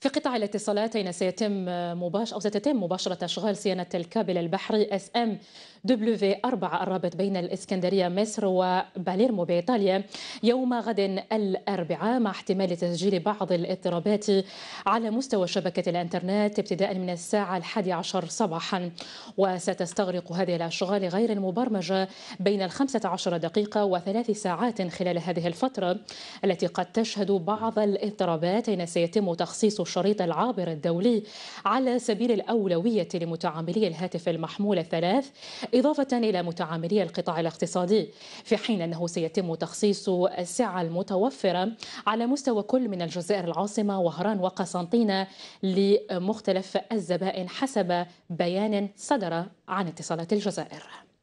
في قطاع الاتصالات أين سيتم مباشر أو ستتم مباشرة أشغال صيانة الكابل البحري اس ام دبليو في 4 الرابط بين الإسكندرية مصر وباليرمو بإيطاليا يوم غد الأربعاء مع احتمال تسجيل بعض الاضطرابات على مستوى شبكة الإنترنت ابتداء من الساعة الحادية عشر صباحا وستستغرق هذه الأشغال غير المبرمجة بين ال عشر دقيقة وثلاث ساعات خلال هذه الفترة التي قد تشهد بعض الاضطرابات أين سيتم تخصيص الشريط العابر الدولي على سبيل الأولوية لمتعاملي الهاتف المحمول الثلاث إضافة إلى متعاملي القطاع الاقتصادي في حين أنه سيتم تخصيص السعة المتوفرة على مستوى كل من الجزائر العاصمة وهران وقسنطينة لمختلف الزبائن حسب بيان صدر عن اتصالات الجزائر